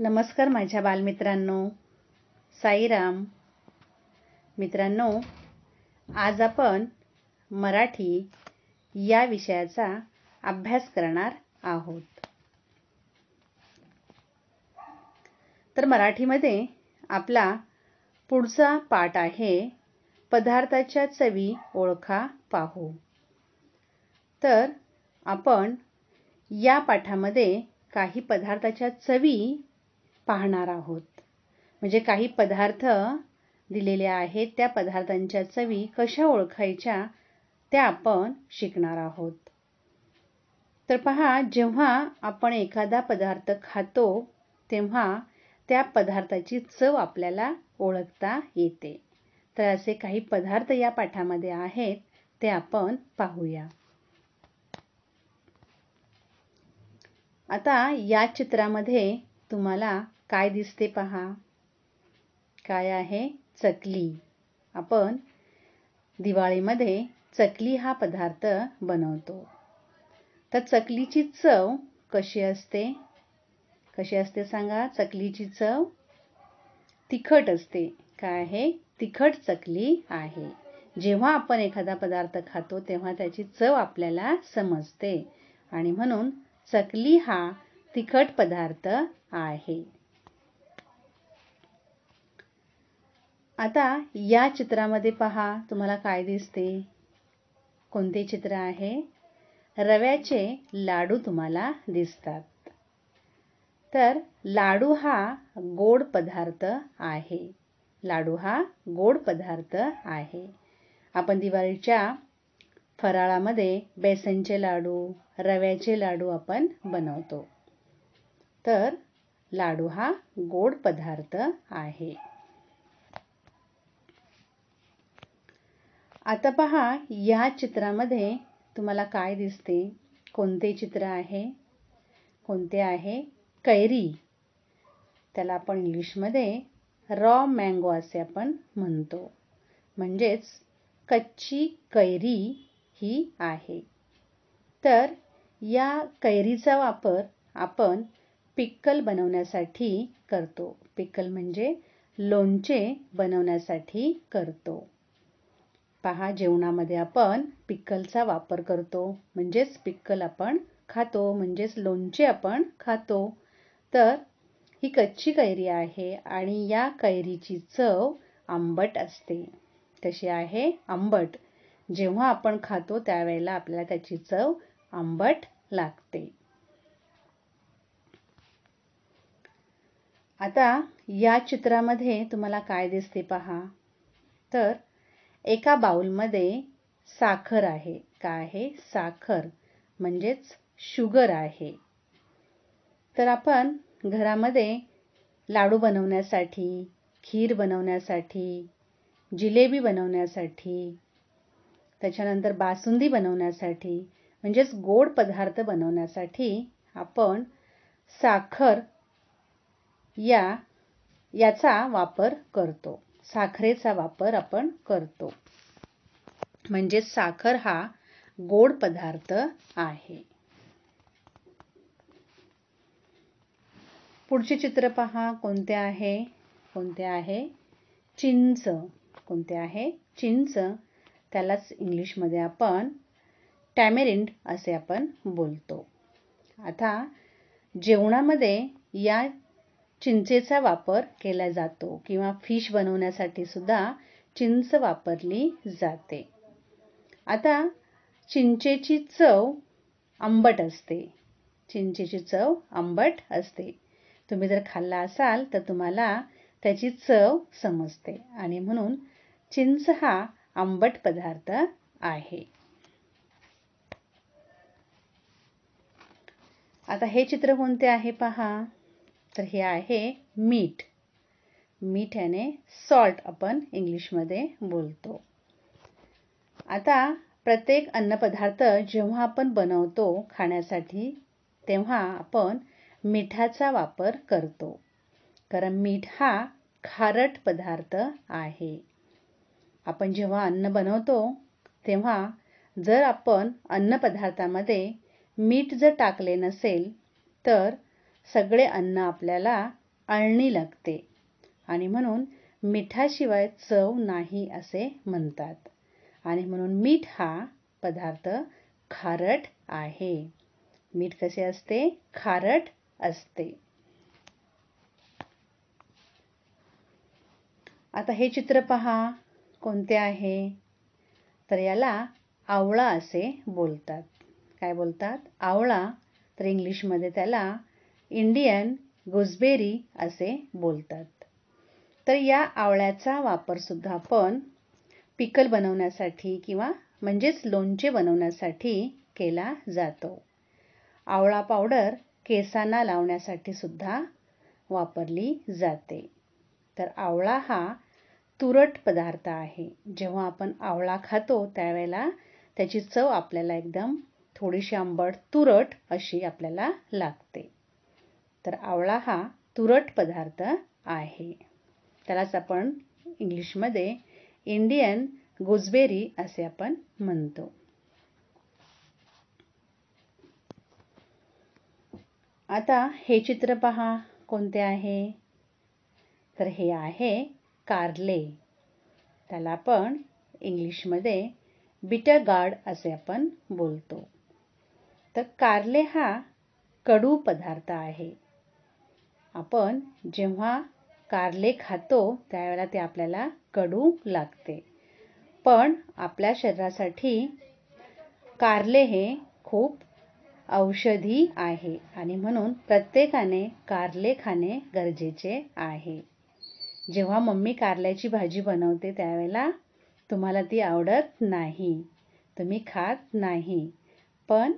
नमस्कार माझ्या बालमित्रांनो साईराम मित्रांनो आज आपण मराठी या विषयाचा अभ्यास करणार आहोत तर मराठीमध्ये आपला पुढचा पाठ आहे पदार्थाच्या चवी ओळखा पाहू तर आपण या पाठामध्ये काही पदार्थाच्या चवी पाहणार आहोत म्हणजे काही पदार्थ दिलेले आहेत त्या पदार्थांच्या चवी कशा ओळखायच्या त्या आपण शिकणार आहोत तर पहा जेव्हा आपण एखादा पदार्थ खातो तेव्हा त्या पदार्थाची चव आपल्याला ओळखता येते तर असे काही पदार्थ या पाठामध्ये आहेत ते आपण पाहूया आता या चित्रामध्ये तुम्हाला काय दिसते पहा काय आहे चकली आपण दिवाळीमध्ये चकली हा पदार्थ बनवतो तर चकलीची चव कशी असते कशी असते सांगा चकलीची चव तिखट असते काय आहे तिखट चकली आहे जेव्हा आपण एखादा पदार्थ खातो तेव्हा त्याची चव आपल्याला समजते आणि म्हणून चकली हा तिखट पदार्थ आहे आता या चित्रामध्ये पहा तुम्हाला काय दिसते कोणते चित्र आहे रव्याचे लाडू तुम्हाला दिसतात तर लाडू हा गोड पदार्थ आहे लाडू हा गोड पदार्थ आहे आपण दिवाळीच्या फराळामध्ये बेसनचे लाडू रव्याचे लाडू आपण बनवतो तर लाडू हा गोड पदार्थ आहे आता पहा या चित्रामध्ये तुम्हाला काय दिसते कोणते चित्र आहे कोणते आहे कैरी त्याला आपण इंग्लिशमध्ये रॉ मँगो असे आपण म्हणतो म्हणजेच कच्ची कैरी ही आहे तर या कैरीचा वापर आपण पिक्कल बनवण्यासाठी करतो पिक्कल म्हणजे लोणचे बनवण्यासाठी करतो पहा जेवणामध्ये आपण पिक्कलचा वापर करतो म्हणजेच पिक्कल आपण खातो म्हणजेच लोणचे आपण खातो तर ही कच्ची कैरी आहे आणि या कैरीची चव आंबट असते कशी आहे आंबट जेव्हा आपण खातो त्यावेळेला आपल्याला त्याची चव आंबट लागते आता या चित्रामध्ये तुम्हाला काय दिसते पहा तर एका बाउलमध्ये साखर आहे काय आहे साखर म्हणजेच शुगर आहे तर आपण घरामध्ये लाडू बनवण्यासाठी खीर बनवण्यासाठी जिलेबी बनवण्यासाठी त्याच्यानंतर बासुंदी बनवण्यासाठी म्हणजेच गोड पदार्थ बनवण्यासाठी आपण साखर या याचा वापर करतो साखरेचा वापर आपण करतो म्हणजे साखर हा गोड पदार्थ आहे पुढचे चित्र पहा कोणते आहे कोणते आहे चिंच कोणते आहे चिंच त्यालाच इंग्लिशमध्ये आपण टॅमेरिंड असे आपण बोलतो आता जेवणामध्ये या चिंचेचा वापर केला जातो किंवा फिश बनवण्यासाठी सुद्धा चिंच वापरली जाते आता चिंचेची चव आंबट असते चिंचेची चव आंबट असते तुम्ही जर खाल्ला असाल तर तुम्हाला त्याची चव समजते आणि म्हणून चिंच हा आंबट पदार्थ आहे आता हे चित्र कोणते आहे पहा तर हे आहे मीठ मीठ याने सॉल्ट आपण इंग्लिशमध्ये बोलतो आता प्रत्येक अन्नपदार्थ जेव्हा आपण बनवतो खाण्यासाठी तेव्हा आपण मिठाचा वापर करतो कारण मीठ हा खारट पदार्थ आहे आपण जेव्हा अन्न बनवतो तेव्हा जर आपण अन्नपदार्थामध्ये मीठ जर टाकले नसेल तर सगळे अन्न आपल्याला अळणी लागते आणि म्हणून मिठाशिवाय चव नाही असे म्हणतात आणि म्हणून मीठ हा पदार्थ खारट आहे मीठ कसे असते खारट असते आता हे चित्र पहा कोणते आहे तर याला आवळा असे बोलतात काय बोलतात आवळा तर इंग्लिशमध्ये त्याला इंडियन गुजबेरी असे बोलतात तर या आवळ्याचा वापरसुद्धा आपण पिकल बनवण्यासाठी किंवा म्हणजेच लोणचे बनवण्यासाठी केला जातो आवळा पावडर केसांना लावण्यासाठी सुद्धा वापरली जाते तर आवळा हा तुरट पदार्थ आहे जेव्हा आपण आवळा खातो त्यावेळेला त्याची चव आपल्याला एकदम थोडीशी आंबट तुरट अशी आपल्याला लागते तर आवळा हा तुरट पदार्थ आहे त्यालाच आपण इंग्लिशमध्ये इंडियन गोजबेरी असे आपण म्हणतो आता हे चित्र पहा कोणते आहे तर हे आहे कारले त्याला आपण इंग्लिशमध्ये बिटर गार्ड असे आपण बोलतो तर कारले हा कडू पदार्थ आहे आपण जेव्हा कारले खातो त्यावेळेला ते आपल्याला कडू लागते पण आपल्या शरीरासाठी कारले हे खूप औषधी आहे आणि म्हणून प्रत्येकाने कारले खाणे गरजेचे आहे जेव्हा मम्मी कारल्याची भाजी बनवते त्यावेळेला तुम्हाला ती आवडत नाही तुम्ही खात नाही पण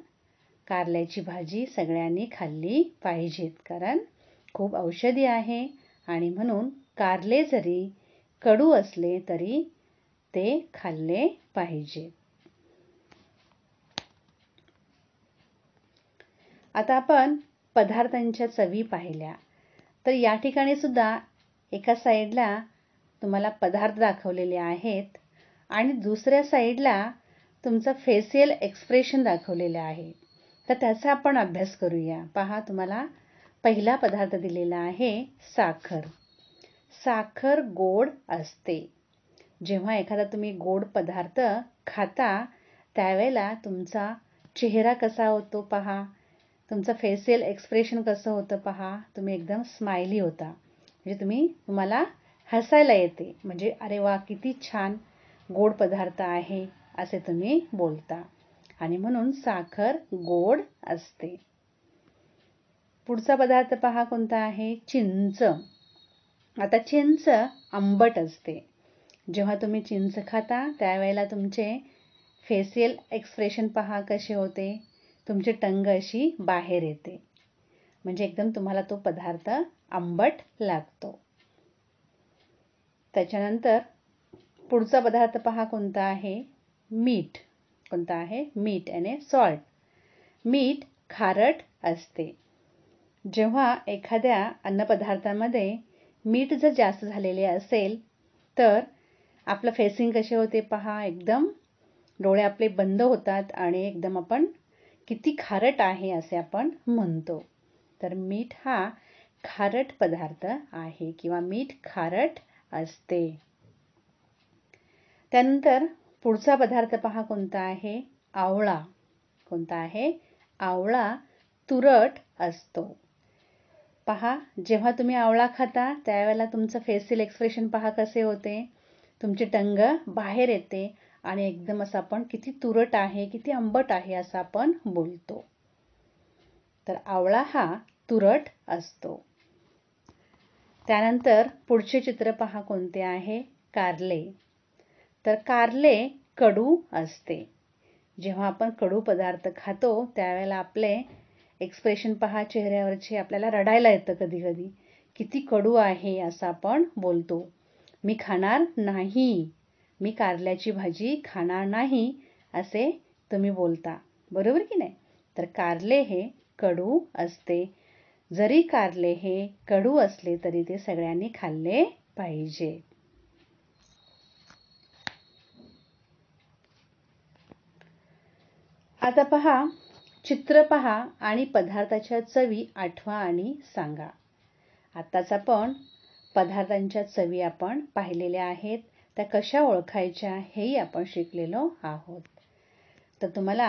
कारल्याची भाजी सगळ्यांनी खाल्ली पाहिजेत कारण खूप औषधी आहे आणि म्हणून कारले जरी कडू असले तरी ते खाल्ले पाहिजे आता आपण पदार्थांच्या चवी पाहिल्या तर या ठिकाणी सुद्धा एका साईडला तुम्हाला पदार्थ दाखवलेले आहेत आणि दुसऱ्या साईडला तुमचं फेसियल एक्सप्रेशन दाखवलेलं आहे तर त्याचा आपण अभ्यास करूया पहा तुम्हाला पहिला पदार्थ दिलेला आहे साखर साखर गोड असते जेव्हा एखादा तुम्ही गोड पदार्थ खाता त्यावेळेला तुमचा चेहरा कसा होतो पहा तुमचं फेशियल एक्सप्रेशन कसं होतं पहा तुम्ही एकदम स्माइली होता म्हणजे तुम्ही तुम्हाला हसायला येते म्हणजे अरे वा किती छान गोड पदार्थ आहे असे तुम्ही बोलता आणि म्हणून साखर गोड असते पुढचा पदार्थ पहा कोणता आहे चिंच आता चिंच आंबट असते जेव्हा तुम्ही चिंच खाता त्यावेळेला तुमचे फेसियल एक्सप्रेशन पहा कसे होते तुमचे टंग अशी बाहेर येते म्हणजे एकदम तुम्हाला तो पदार्थ आंबट लागतो त्याच्यानंतर पुढचा पदार्थ पहा कोणता आहे मीठ कोणता आहे मीठ आणि सॉल्ट मीठ खारट असते जेव्हा एखाद्या अन्नपदार्थामध्ये मीठ जर जास्त झालेले असेल तर आपलं फेसिंग कसे होते पहा एकदम डोळे आपले बंद होतात आणि एकदम आपण किती खारट आहे असे आपण म्हणतो तर मीठ हा खारट पदार्थ आहे किंवा मीठ खारट असते त्यानंतर पुढचा पदार्थ पहा कोणता आहे आवळा कोणता आहे आवळा तुरट असतो पहा जेव्हा तुम्ही आवळा खाता त्यावेळेला तुमचं फेसियल एक्सप्रेशन पहा कसे होते तुमची टंग बाहेर येते आणि एकदम असं आपण किती तुरट आहे किती आंबट आहे असं आपण बोलतो तर आवळा हा तुरट असतो त्यानंतर पुढचे चित्र पहा कोणते आहे कारले तर कारले कडू असते जेव्हा आपण कडू पदार्थ खातो त्यावेळेला आपले एक्सप्रेशन पहा चेहऱ्यावरचे आपल्याला रडायला येतं कधी कधी किती कडू आहे असं आपण बोलतो मी खाणार नाही मी कारल्याची भाजी खाणार नाही असे तुम्ही बोलता बरोबर की नाही तर कारले हे कडू असते जरी कारले हे कडू असले तरी ते सगळ्यांनी खाल्ले पाहिजे आता पहा चित्र पहा आणि पदार्थाच्या चवी आठवा आणि सांगा आत्ताच आपण पदार्थांच्या चवी आपण पाहिलेल्या आहेत त्या कशा ओळखायच्या हेही आपण शिकलेलो आहोत तर तुम्हाला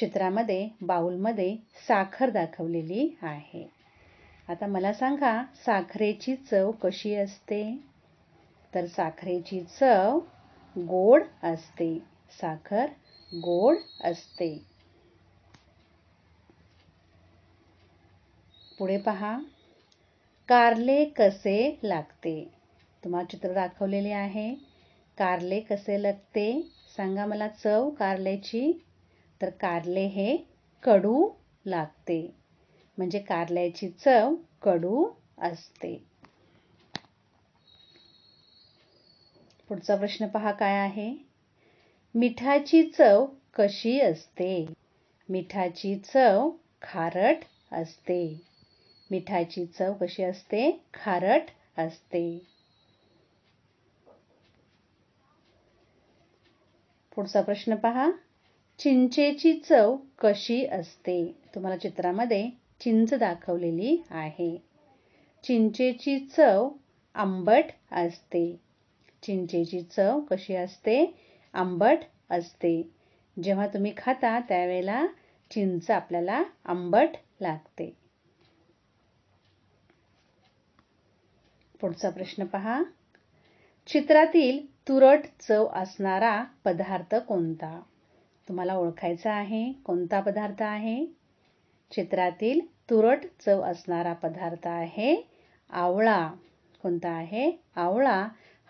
चित्रामध्ये बाऊलमध्ये साखर दाखवलेली आहे आता मला सांगा साखरेची चव कशी असते तर साखरेची चव गोड असते साखर गोड असते पुढे पहा कारले कसे लागते तुम्हाला चित्र दाखवलेले आहे कारले कसे लागते सांगा मला चव कारल्याची तर कारले हे कडू लागते म्हणजे कारल्याची चव कडू असते पुढचा प्रश्न पहा काय आहे मिठाची चव कशी असते मिठाची चव खारट असते मिठाईची चव कशी असते खारट असते पुढचा प्रश्न पहा चिंचेची चव कशी असते तुम्हाला चित्रामध्ये चिंच दाखवलेली आहे चिंचेची चव आंबट असते चिंचेची चव कशी असते आंबट असते जेव्हा तुम्ही खाता त्यावेळेला चिंच आपल्याला आंबट लागते पुढचा प्रश्न पहा चित्रातील तुरट चव असणारा पदार्थ कोणता तुम्हाला ओळखायचा आहे कोणता पदार्थ आहे चित्रातील तुरट चव असणारा पदार्थ आहे आवळा कोणता आहे आवळा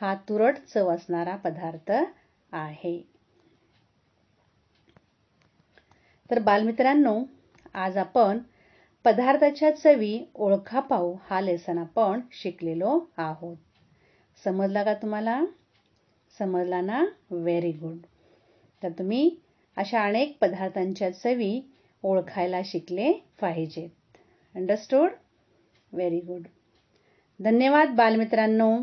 हा तुरट चव असणारा पदार्थ आहे तर बालमित्रांनो आज आपण पदार्थाच्या चवी ओळखा पाहू हा लेसन आपण शिकलेलो आहोत समजला का तुम्हाला समजला ना व्हेरी गुड तर तुम्ही अशा अनेक पदार्थांच्या चवी ओळखायला शिकले पाहिजेत अंडरस्टूड व्हेरी गुड धन्यवाद बालमित्रांनो